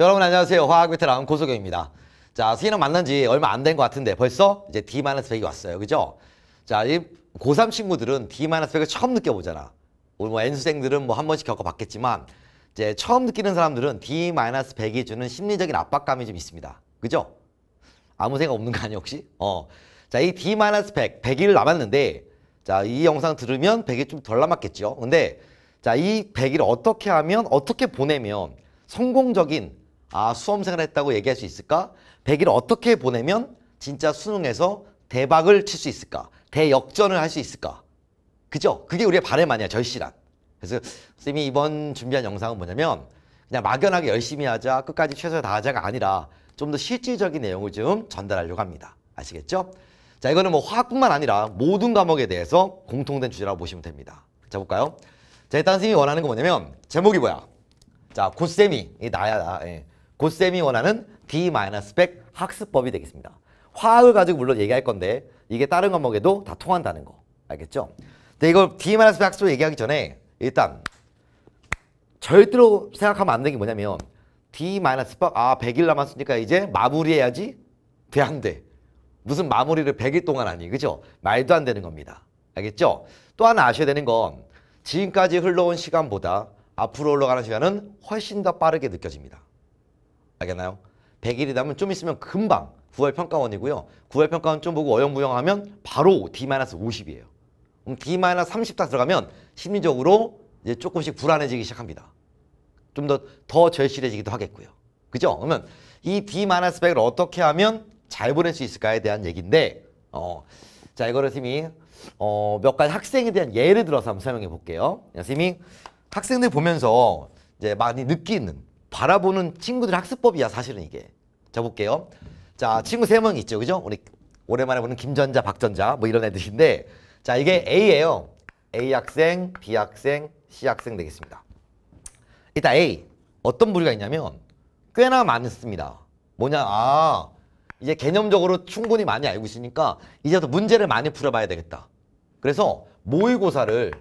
여러분 안녕하세요. 화학 베테랑 고소경입니다. 자, 수희랑 만난 지 얼마 안 된 것 같은데 벌써 이제 D-100이 왔어요. 그죠? 자, 이 고3 친구들은 D-100을 처음 느껴보잖아. 우리 뭐 N수생들은 뭐 한 번씩 겪어봤겠지만 이제 처음 느끼는 사람들은 D-100이 주는 심리적인 압박감이 좀 있습니다. 그죠? 아무 생각 없는 거 아니야 혹시? 어. 자, 이 D-100, 100일 남았는데 자, 이 영상 들으면 100일 좀 덜 남았겠죠? 근데 자, 이 100일 어떻게 하면 어떻게 보내면 성공적인 아 수험생을 했다고 얘기할 수 있을까? 100일 어떻게 보내면 진짜 수능에서 대박을 칠 수 있을까? 대역전을 할 수 있을까? 그죠? 그게 우리의 바램 아니야 절실한. 그래서 선생님이 이번 준비한 영상은 뭐냐면 그냥 막연하게 열심히 하자 끝까지 최선을 다하자가 아니라 좀 더 실질적인 내용을 좀 전달하려고 합니다. 아시겠죠? 자 이거는 뭐 화학뿐만 아니라 모든 과목에 대해서 공통된 주제라고 보시면 됩니다. 자 볼까요? 자 일단 선생님이 원하는 건 뭐냐면 제목이 뭐야? 자 고쌤이 나야 나. 아, 예. 고쌤이 원하는 D-100 학습법이 되겠습니다. 화학을 가지고 물론 얘기할 건데 이게 다른 과목에도 다 통한다는 거 알겠죠? 근데 이걸 D-100 학습법 얘기하기 전에 일단 절대로 생각하면 안 되는 게 뭐냐면 D-100, 아 100일 남았으니까 이제 마무리해야지 돼안 돼. 무슨 마무리를 100일 동안 하니 그죠? 말도 안 되는 겁니다. 알겠죠? 또 하나 아셔야 되는 건 지금까지 흘러온 시간보다 앞으로 올라가는 시간은 훨씬 더 빠르게 느껴집니다. 알겠나요? 100일이라면 좀 있으면 금방 9월 평가원이고요. 9월 평가원 좀 보고 어영부영하면 바로 D-50이에요. 그럼 D-30 딱 들어가면 심리적으로 이제 조금씩 불안해지기 시작합니다. 좀 더 더 절실해지기도 하겠고요. 그죠? 그러면 이 D-100을 어떻게 하면 잘 보낼 수 있을까에 대한 얘기인데 어, 자 이거를 팀이 어, 몇 가지 학생에 대한 예를 들어서 한번 설명해 볼게요. 선생님이 학생들 보면서 이제 많이 느끼는 바라보는 친구들 학습법이야 사실은 이게. 자 볼게요. 자 친구 세 명 있죠, 그죠? 우리 오랜만에 보는 김전자, 박전자 뭐 이런 애들인데 자 이게 A예요. A 학생, B 학생, C 학생 되겠습니다. 일단 A 어떤 부류가 있냐면 꽤나 많습니다. 뭐냐 아 이제 개념적으로 충분히 많이 알고 있으니까 이제부터 문제를 많이 풀어봐야 되겠다. 그래서 모의고사를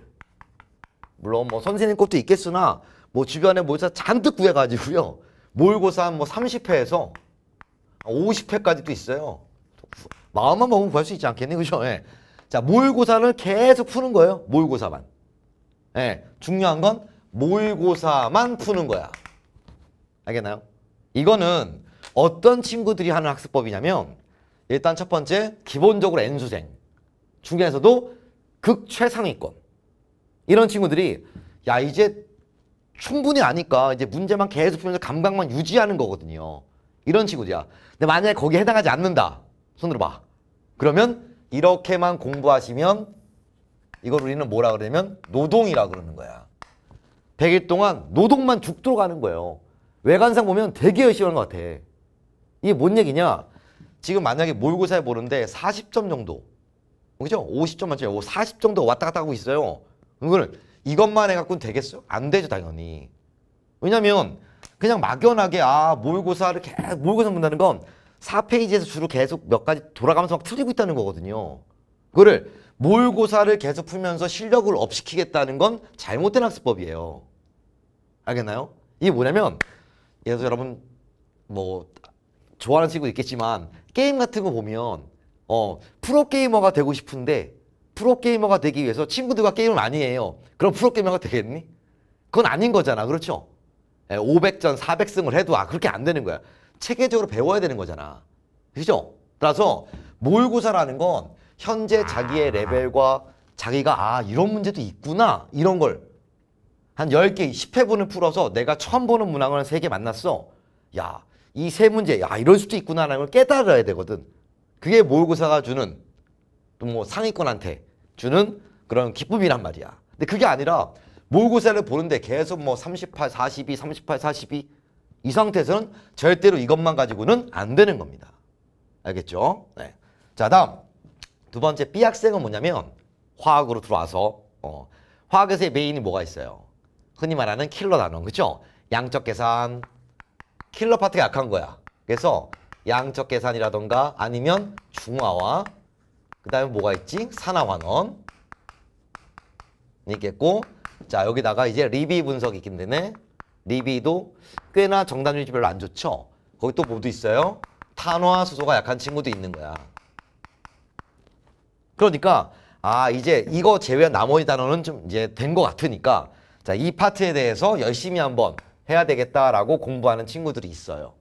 물론 뭐 선생님 것도 있겠으나 뭐 주변에 모의사 잔뜩 구해가지고요. 모의고사 뭐 30회에서 50회까지도 있어요. 마음만 먹으면 구할 수 있지 않겠니? 그죠? 예. 자, 모의고사를 계속 푸는 거예요. 모의고사만. 예. 중요한 건 모의고사만 푸는 거야. 알겠나요? 이거는 어떤 친구들이 하는 학습법이냐면 일단 첫 번째 기본적으로 N수생 중에서도 극최상위권 이런 친구들이 야 이제 충분히 아니까 이제 문제만 계속 풀면서 감각만 유지하는 거거든요. 이런 친구들이야. 근데 만약에 거기에 해당하지 않는다. 손으로 봐. 그러면 이렇게만 공부하시면 이걸 우리는 뭐라 그러냐면 노동이라 그러는 거야. 100일 동안 노동만 죽도록 하는 거예요. 외관상 보면 되게 열심히 하는 것 같아. 이게 뭔 얘기냐? 지금 만약에 모의고사에 보는데 40점 정도, 그죠? 50점 만점에 40 정도 왔다 갔다 하고 있어요. 그거는 이것만 해갖고는 되겠어? 안 되죠 당연히. 왜냐면 그냥 막연하게 아 모의고사를 계속 모의고사 본다는 건 4페이지에서 주로 계속 몇 가지 돌아가면서 막 틀리고 있다는 거거든요. 그거를 모의고사를 계속 풀면서 실력을 업시키겠다는 건 잘못된 학습법이에요. 알겠나요? 이게 뭐냐면 예를 들어 여러분 뭐 좋아하는 친구 있겠지만 게임 같은 거 보면 어 프로게이머가 되고 싶은데 프로게이머가 되기 위해서 친구들과 게임을 많이 해요. 그럼 프로게이머가 되겠니? 그건 아닌 거잖아. 그렇죠? 500전, 예, 400승을 해도 아 그렇게 안 되는 거야. 체계적으로 배워야 되는 거잖아. 그죠? 따라서 모의고사라는 건 현재 자기의 아. 레벨과 자기가 아 이런 문제도 있구나 이런 걸 한 10개, 10회분을 풀어서 내가 처음 보는 문항을 3개 만났어. 야, 이 세 문제, 야 이럴 수도 있구나라는 걸 깨달아야 되거든. 그게 모의고사가 주는 또뭐 상위권한테 주는 그런 기쁨이란 말이야. 근데 그게 아니라 모의고사를 보는데 계속 뭐 38, 42, 38, 42 이 상태에서는 절대로 이것만 가지고는 안 되는 겁니다. 알겠죠? 네. 자 다음 두 번째 B 학생은 뭐냐면 화학으로 들어와서 어, 화학에서의 메인이 뭐가 있어요? 흔히 말하는 킬러 단원 그죠? 양적 계산 킬러 파트가 약한 거야. 그래서 양적 계산이라던가 아니면 중화와 그 다음에 뭐가 있지? 산화환원 있겠고 자 여기다가 이제 리비 분석이 있긴 되네 리비도 꽤나 정답률이 별로 안 좋죠 거기 또 뭐도 있어요 탄화수소가 약한 친구도 있는 거야 그러니까 아 이제 이거 제외한 나머지 단어는 좀 이제 된 것 같으니까 자이 파트에 대해서 열심히 한번 해야 되겠다라고 공부하는 친구들이 있어요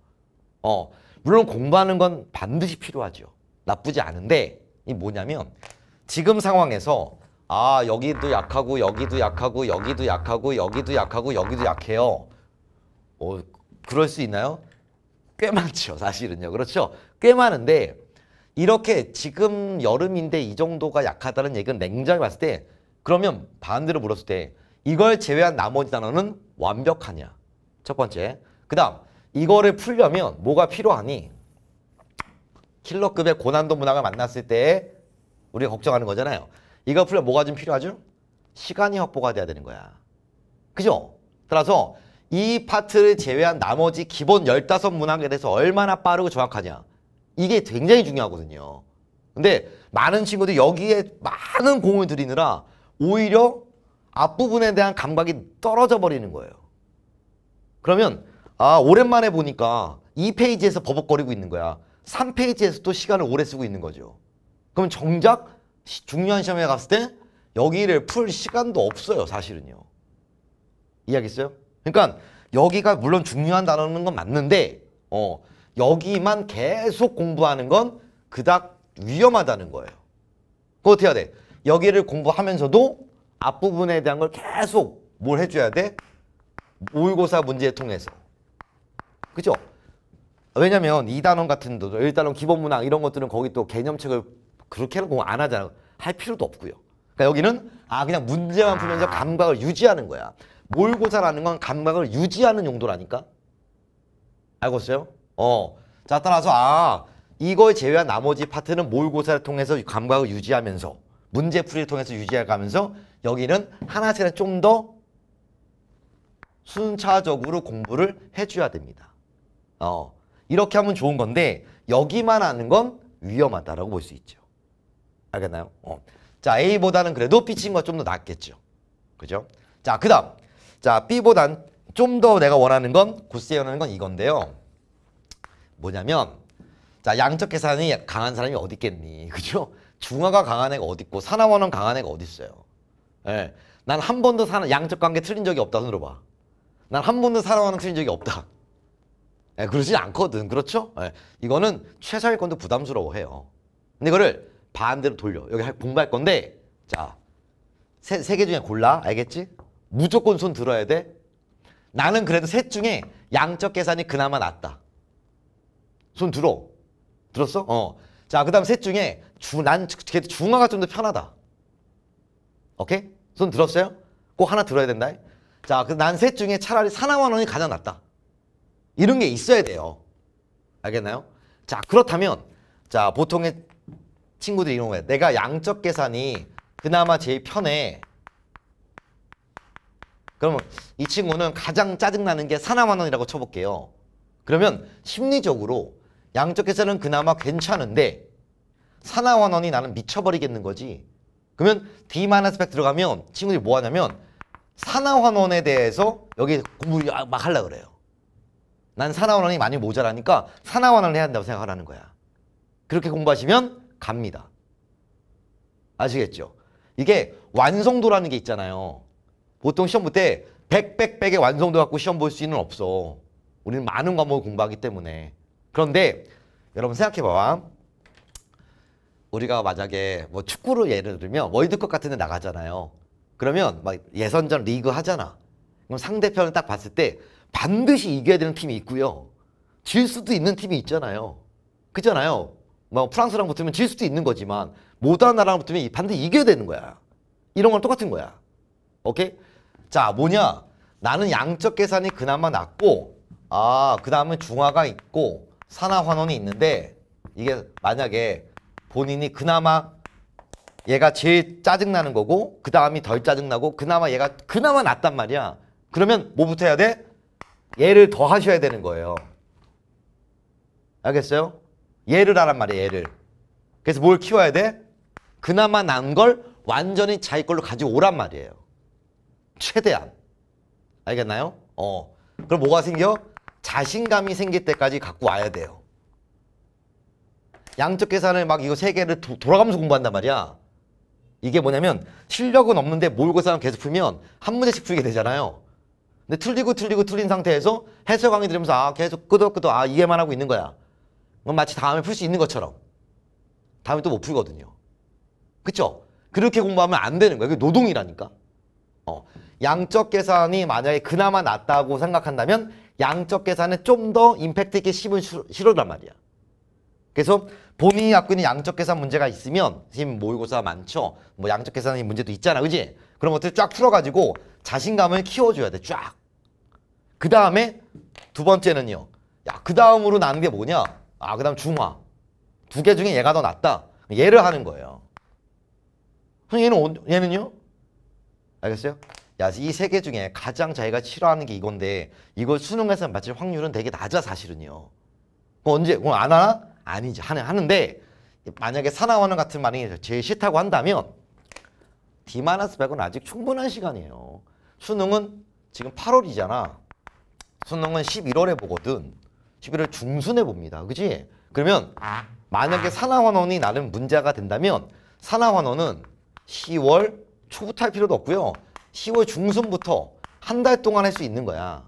어 물론 공부하는 건 반드시 필요하죠 나쁘지 않은데 이 뭐냐면 지금 상황에서 아 여기도 약하고 여기도 약하고 여기도 약하고 여기도 약하고 여기도 약해요. 어, 그럴 수 있나요? 꽤 많죠 사실은요. 그렇죠? 꽤 많은데 이렇게 지금 여름인데 이 정도가 약하다는 얘기는 냉정히 봤을 때 그러면 반대로 물었을 때 이걸 제외한 나머지 단어는 완벽하냐? 첫 번째. 그 다음 이거를 풀려면 뭐가 필요하니? 킬러급의 고난도 문화가 만났을 때 우리가 걱정하는 거잖아요. 이거 풀려 뭐가 좀 필요하죠? 시간이 확보가 돼야 되는 거야. 그죠? 따라서 이 파트를 제외한 나머지 기본 1 5 문항에 대해서 얼마나 빠르고 정확하냐. 이게 굉장히 중요하거든요. 근데 많은 친구들이 여기에 많은 공을 들이느라 오히려 앞부분에 대한 감각이 떨어져 버리는 거예요. 그러면 아 오랜만에 보니까 이 페이지에서 버벅거리고 있는 거야. 3페이지에서도 시간을 오래 쓰고 있는 거죠. 그럼 정작 중요한 시험에 갔을 때 여기를 풀 시간도 없어요. 사실은요. 이해하겠어요? 그러니까 여기가 물론 중요한 단어는 건 맞는데 어, 여기만 계속 공부하는 건 그닥 위험하다는 거예요. 그거 어떻게 해야 돼? 여기를 공부하면서도 앞부분에 대한 걸 계속 뭘 해줘야 돼? 모의고사 문제 통해서. 그죠? 왜냐면 2단원 같은 도 1단원 기본문항 이런 것들은 거기 또 개념책을 그렇게 는 공부 안 하잖아요. 할 필요도 없고요. 그러니까 여기는 아 그냥 문제만 풀면서 아. 감각을 유지하는 거야. 몰고사라는 건 감각을 유지하는 용도라니까. 알겠어요? 어. 자 따라서 아 이걸 제외한 나머지 파트는 몰고사를 통해서 감각을 유지하면서 문제풀이를 통해서 유지해가면서 여기는 하나씩은 네, 좀더 순차적으로 공부를 해줘야 됩니다. 어. 이렇게 하면 좋은 건데 여기만 하는 건 위험하다라고 볼 수 있죠. 알겠나요? 어. 자 A보다는 그래도 피칭과 좀더 낫겠죠. 그죠? 자 그다음 자 B보단 좀 더 내가 원하는 건 구스에 원하는 건 이건데요. 뭐냐면 자 양적 계산이 강한 사람이 어디 있겠니? 그죠? 중화가 강한 애가 어디 있고 산화원은 강한 애가 어디 있어요? 예. 난 한 번도 산화 양적 관계 틀린 적이 없다 손들어 봐. 난 한 번도 산화원은 틀린 적이 없다. 예, 그러지 않거든. 그렇죠? 예, 이거는 최상위권도 부담스러워해요. 근데 이거를 반대로 돌려. 여기 공부할 건데 자, 세 개 중에 골라. 알겠지? 무조건 손 들어야 돼. 나는 그래도 셋 중에 양적 계산이 그나마 낫다. 손 들어. 들었어? 어. 자, 그 다음 셋 중에 주, 난 중화가 좀 더 편하다. 오케이? 손 들었어요? 꼭 하나 들어야 된다. 자, 그 난 셋 중에 차라리 사나만 원이 가장 낫다. 이런 게 있어야 돼요. 알겠나요? 자 그렇다면 자 보통의 친구들이 이런 거예요. 내가 양적 계산이 그나마 제일 편해. 그러면 이 친구는 가장 짜증나는 게 사나만원이라고 쳐볼게요. 그러면 심리적으로 양적 계산은 그나마 괜찮은데 사나만원이 나는 미쳐버리겠는 거지. 그러면 D-100 들어가면 친구들이 뭐 하냐면 산화환원에 대해서 여기 공부 막 하려고 그래요. 난 사나원원이 많이 모자라니까 사나원을 해야 한다고 생각하라는 거야. 그렇게 공부하시면 갑니다. 아시겠죠? 이게 완성도라는 게 있잖아요. 보통 시험 볼 때 100, 100, 100의 완성도 갖고 시험 볼 수는 없어. 우리는 많은 과목을 공부하기 때문에. 그런데 여러분 생각해봐. 우리가 만약에 뭐 축구를 예를 들면 월드컵 같은 데 나가잖아요. 그러면 막 예선전 리그 하잖아. 그럼 상대편을 딱 봤을 때 반드시 이겨야 되는 팀이 있고요. 질 수도 있는 팀이 있잖아요. 그잖아요. 뭐 프랑스랑 붙으면 질 수도 있는 거지만 모하 나라랑 붙으면 반드시 이겨야 되는 거야. 이런 건 똑같은 거야. 오케이? 자 뭐냐? 나는 양적 계산이 그나마 낮고 아그 다음에 중화가 있고 산화환원이 있는데 이게 만약에 본인이 그나마 얘가 제일 짜증나는 거고 그 다음이 덜 짜증나고 그나마 얘가 그나마 낫단 말이야. 그러면 뭐부터 해야 돼? 얘를 더 하셔야 되는 거예요. 알겠어요? 얘를 하란 말이에요. 얘를. 그래서 뭘 키워야 돼? 그나마 난 걸 완전히 자기 걸로 가져 오란 말이에요. 최대한. 알겠나요? 어. 그럼 뭐가 생겨? 자신감이 생길 때까지 갖고 와야 돼요. 양적 계산을 막 이거 세 개를 도, 돌아가면서 공부한단 말이야. 이게 뭐냐면 실력은 없는데 모의고사만 계속 풀면 한 문제씩 풀게 되잖아요. 근데 틀리고 틀리고 틀린 상태에서 해설 강의 들으면서 아 계속 끄덕끄덕 아 이해만 하고 있는 거야. 그럼 마치 다음에 풀 수 있는 것처럼. 다음에 또 못 풀거든요. 그쵸? 그렇게 공부하면 안 되는 거야. 그게 노동이라니까. 어. 양적 계산이 만약에 그나마 낫다고 생각한다면 양적 계산은 좀 더 임팩트 있게 씹은 실어란 말이야. 그래서 본인이 갖고 있는 양적 계산 문제가 있으면 지금 모의고사 많죠. 뭐 양적 계산의 문제도 있잖아. 그지 그런 것들 쫙 풀어가지고 자신감을 키워줘야 돼. 쫙. 그 다음에 두 번째는요. 야, 그 다음으로 나는 게 뭐냐? 아, 그 다음 중화. 두 개 중에 얘가 더 낫다. 얘를 하는 거예요. 얘는, 얘는요? 알겠어요? 야, 이 세 개 중에 가장 자기가 싫어하는 게 이건데 이걸 수능에서 맞힐 확률은 되게 낮아 사실은요. 언제, 그럼 안 하나? 아니지. 하는, 하는데 만약에 사나원은 같은 말이 제일 싫다고 한다면 D-100은 아직 충분한 시간이에요. 수능은 지금 8월이잖아. 수능은 11월에 보거든. 11월 중순에 봅니다. 그지? 그러면 만약에 산화환원이 나는 문제가 된다면 산화환원은 10월 초부터 할 필요도 없고요. 10월 중순부터 한 달 동안 할 수 있는 거야.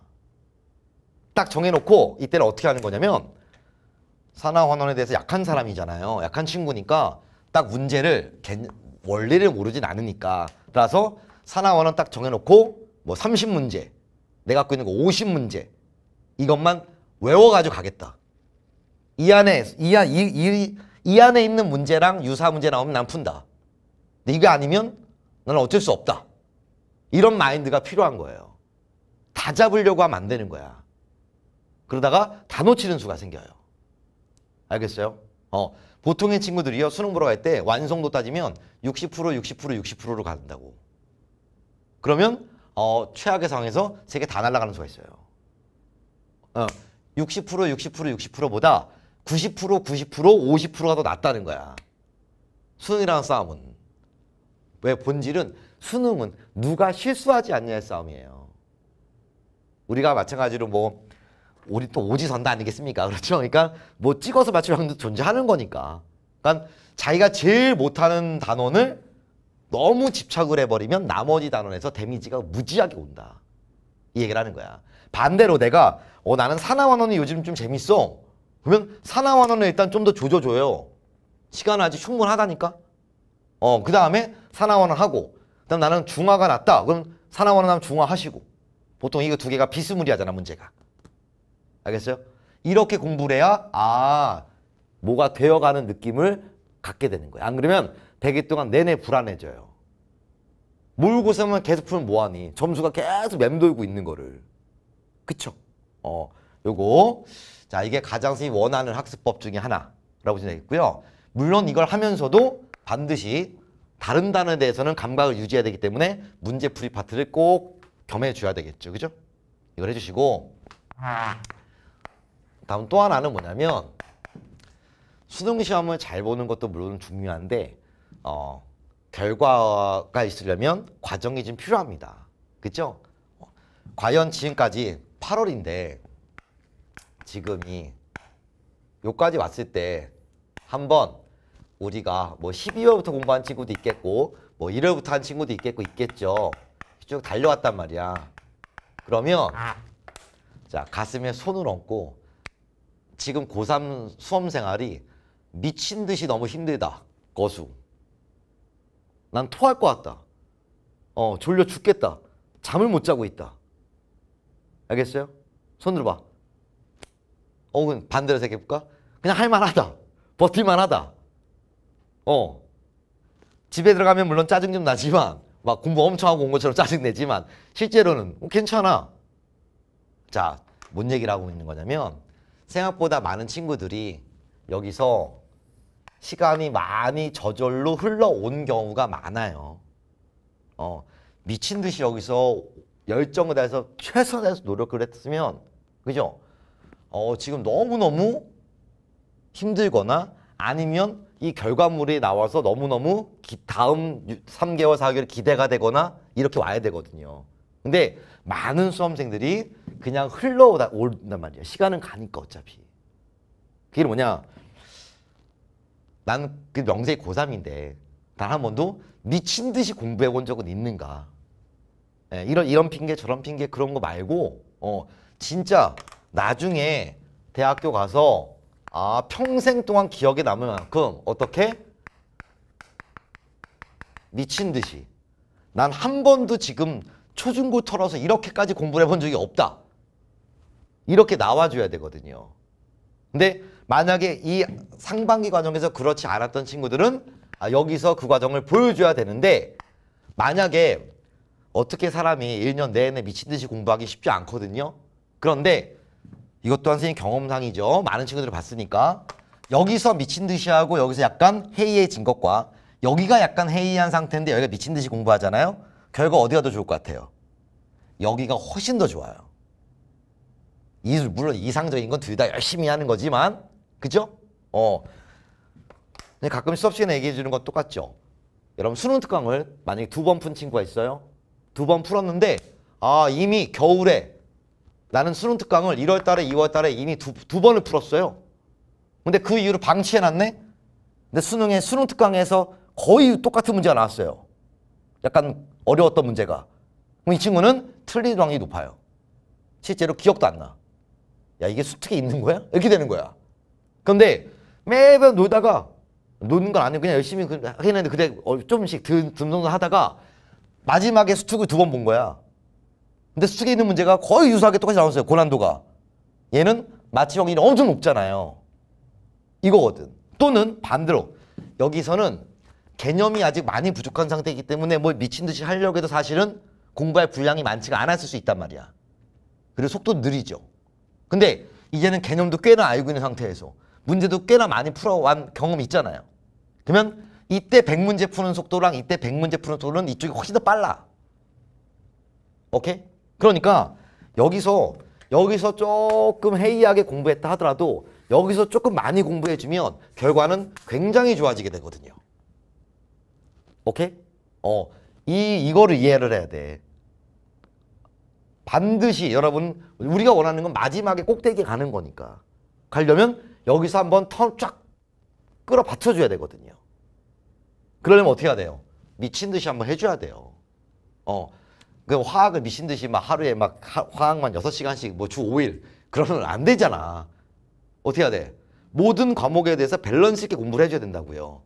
딱 정해놓고 이때를 어떻게 하는 거냐면 산화환원에 대해서 약한 사람이잖아요. 약한 친구니까 딱 문제를 원리를 모르진 않으니까 따라서 산화원은 딱 정해놓고 뭐 30문제 내가 갖고 있는 거 50문제 이것만 외워가지고 가겠다 이 안에 이, 이, 이, 이 안에 있는 문제랑 유사 문제 나오면 난 푼다 근데 이게 아니면 나는 어쩔 수 없다 이런 마인드가 필요한 거예요 다 잡으려고 하면 안 되는 거야 그러다가 다 놓치는 수가 생겨요 알겠어요? 어 보통의 친구들이요 수능 보러 갈 때 완성도 따지면 60% 60% 60%로 간다고. 그러면 어, 최악의 상황에서 세 개 다 날아가는 수가 있어요. 어, 60% 60% 60%보다 90% 90% 50%가 더 낫다는 거야. 수능이라는 싸움은 왜 본질은 수능은 누가 실수하지 않냐의 싸움이에요. 우리가 마찬가지로 뭐 우리 또 오지선다 아니겠습니까? 그렇죠? 그러니까 뭐 찍어서 맞출 확률도 존재하는 거니까. 그러니까 자기가 제일 못하는 단원을 너무 집착을 해버리면 나머지 단원에서 데미지가 무지하게 온다. 이 얘기를 하는 거야. 반대로 내가 어 나는 산화환원이 요즘 좀 재밌어. 그러면 산화환원을 일단 좀 더 조져줘요. 시간은 아직 충분하다니까. 어 그 다음에 산화환원 하고 그다음 나는 중화가 낫다. 그럼 산화환원 하면 중화 하시고 보통 이거 두 개가 비스무리하잖아 문제가. 알겠어요? 이렇게 공부를 해야 아 뭐가 되어가는 느낌을 갖게 되는 거예요. 안 그러면 100일 동안 내내 불안해져요. 모의고사만 계속 풀면 뭐하니? 점수가 계속 맴돌고 있는 거를. 그쵸? 어, 요거. 자, 이게 가장 선생님이 원하는 학습법 중에 하나라고 생각했고요. 물론 이걸 하면서도 반드시 다른 단어에 대해서는 감각을 유지해야 되기 때문에 문제 풀이 파트를 꼭 겸해 줘야 되겠죠. 그죠? 이걸 해주시고 다음 또 하나는 뭐냐면 수능 시험을 잘 보는 것도 물론 중요한데 어, 결과가 있으려면 과정이 좀 필요합니다. 그죠? 어, 과연 지금까지 8월인데 지금이 요까지 왔을 때 한번 우리가 뭐 12월부터 공부한 친구도 있겠고 뭐 1월부터 한 친구도 있겠고 있겠죠. 쭉 달려왔단 말이야. 그러면 자 가슴에 손을 얹고 지금 고3 수험생활이 미친 듯이 너무 힘들다. 거수. 난 토할 것 같다. 어, 졸려 죽겠다. 잠을 못 자고 있다. 알겠어요? 손으로 봐. 혹은 어, 반대로 생각해볼까? 그냥 할만하다. 버틸만하다. 어. 집에 들어가면 물론 짜증 좀 나지만 막 공부 엄청 하고 온 것처럼 짜증내지만 실제로는 어, 괜찮아. 자, 뭔 얘기를 하고 있는 거냐면 생각보다 많은 친구들이 여기서 시간이 많이 저절로 흘러온 경우가 많아요. 어, 미친 듯이 여기서 열정을 다해서 최선에서 노력을 했으면 그죠? 어, 지금 너무너무 힘들거나 아니면 이 결과물이 나와서 너무너무 기, 다음 3개월, 4개월 기대가 되거나 이렇게 와야 되거든요. 근데 많은 수험생들이 그냥 흘러온단 말이에요. 시간은 가니까 어차피. 그게 뭐냐? 나는 그 명세이 고3인데 단 한 번도 미친 듯이 공부해 본 적은 있는가? 예, 이런 이런 핑계 저런 핑계 그런 거 말고 어 진짜 나중에 대학교 가서 아 평생 동안 기억에 남을 만큼 어떻게 미친 듯이 난 한 번도 지금 초중고 털어서 이렇게까지 공부 해본 적이 없다 이렇게 나와줘야 되거든요 근데 만약에 이 상반기 과정에서 그렇지 않았던 친구들은 아, 여기서 그 과정을 보여줘야 되는데 만약에 어떻게 사람이 1년 내내 미친 듯이 공부하기 쉽지 않거든요. 그런데 이것 또한 선생님 경험상이죠. 많은 친구들을 봤으니까 여기서 미친 듯이 하고 여기서 약간 해이해진 것과 여기가 약간 해이한 상태인데 여기가 미친 듯이 공부하잖아요. 결과 어디가 더 좋을 것 같아요? 여기가 훨씬 더 좋아요. 이, 물론 이상적인 건 둘 다 열심히 하는 거지만 그죠? 어. 가끔 수업 시간에 얘기해 주는 건 똑같죠. 여러분 수능 특강을 만약에 두 번 푼 친구가 있어요. 두 번 풀었는데 아 이미 겨울에 나는 수능 특강을 1월 달에 2월 달에 이미 두, 두 번을 풀었어요. 근데 그 이유를 방치해 놨네. 근데 수능에 수능 특강에서 거의 똑같은 문제가 나왔어요. 약간 어려웠던 문제가. 그럼 이 친구는 틀린 확률이 높아요. 실제로 기억도 안 나. 야 이게 수특에 있는 거야? 이렇게 되는 거야. 그런데 매번 놀다가 노는 건 아니고 그냥 열심히 하긴 그 했는데 그때 조금씩 어, 듬성듬 하다가 마지막에 수축을 두 번 본 거야. 근데 수축에 있는 문제가 거의 유사하게 똑같이 나왔어요. 고난도가. 얘는 마취형이 엄청 높잖아요. 이거거든. 또는 반대로 여기서는 개념이 아직 많이 부족한 상태이기 때문에 뭐 미친 듯이 하려고 해도 사실은 공부할 분량이 많지가 않았을 수 있단 말이야. 그리고 속도 느리죠. 근데 이제는 개념도 꽤나 알고 있는 상태에서 문제도 꽤나 많이 풀어온 경험이 있잖아요. 그러면 이때 100문제 푸는 속도랑 이때 100문제 푸는 속도는 이쪽이 훨씬 더 빨라. 오케이? 그러니까 여기서 여기서 조금 해이하게 공부했다 하더라도 여기서 조금 많이 공부해주면 결과는 굉장히 좋아지게 되거든요. 오케이? 어, 이, 이거를 이해를 해야 돼. 반드시 여러분 우리가 원하는 건 마지막에 꼭대기 가는 거니까. 가려면 여기서 한 번 턴 쫙 끌어 받쳐줘야 되거든요. 그러려면 어떻게 해야 돼요? 미친 듯이 한번 해줘야 돼요. 어. 그 화학을 미친 듯이 막 하루에 막 화학만 6시간씩 뭐 주 5일 그러면 안 되잖아. 어떻게 해야 돼? 모든 과목에 대해서 밸런스 있게 공부를 해줘야 된다고요.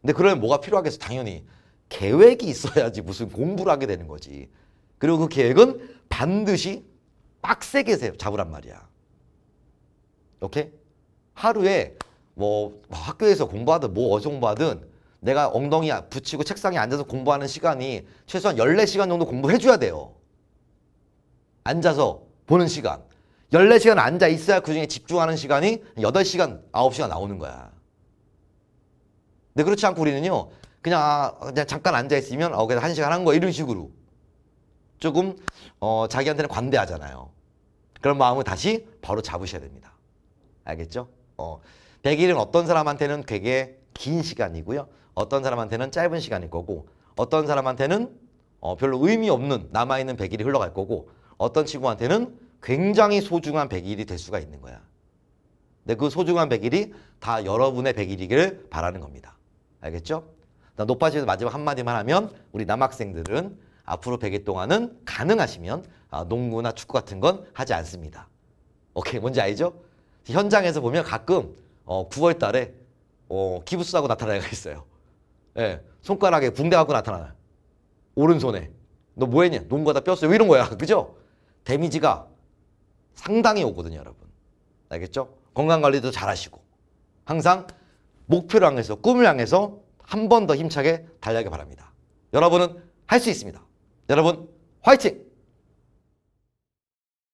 근데 그러면 뭐가 필요하겠어? 당연히 계획이 있어야지 무슨 공부를 하게 되는 거지. 그리고 그 계획은 반드시 빡세게 잡으란 말이야. 오케이? 하루에 뭐 학교에서 공부하든 뭐 어디서 공부하든 내가 엉덩이 붙이고 책상에 앉아서 공부하는 시간이 최소한 14시간 정도 공부해줘야 돼요. 앉아서 보는 시간. 14시간 앉아 있어야 그 중에 집중하는 시간이 8시간, 9시간 나오는 거야. 근데 그렇지 않고 우리는요. 그냥, 아, 그냥 잠깐 앉아 있으면 어 그래서 1시간 한 거 이런 식으로. 조금 어 자기한테는 관대하잖아요. 그런 마음을 다시 바로 잡으셔야 됩니다. 알겠죠? 어, 100일은 어떤 사람한테는 되게 긴 시간이고요. 어떤 사람한테는 짧은 시간일 거고 어떤 사람한테는 어, 별로 의미 없는 남아있는 100일이 흘러갈 거고 어떤 친구한테는 굉장히 소중한 100일이 될 수가 있는 거야. 근데 그 소중한 100일이 다 여러분의 100일이기를 바라는 겁니다. 알겠죠? 높아지면서 마지막 한마디만 하면 우리 남학생들은 앞으로 100일 동안은 가능하시면 아, 농구나 축구 같은 건 하지 않습니다. 오케이, 뭔지 알죠? 현장에서 보면 가끔 어, 9월 달에 어, 기부수하고 나타나는 애가 있어요. 예, 손가락에 붕대 갖고 나타나요. 오른손에. 너 뭐 했냐? 농구다 뼈어요. 뭐 이런 거야. 그죠? 데미지가 상당히 오거든요, 여러분. 알겠죠? 건강관리도 잘 하시고. 항상 목표를 향해서, 꿈을 향해서 한 번 더 힘차게 달려가기 바랍니다. 여러분은 할 수 있습니다. 여러분, 화이팅!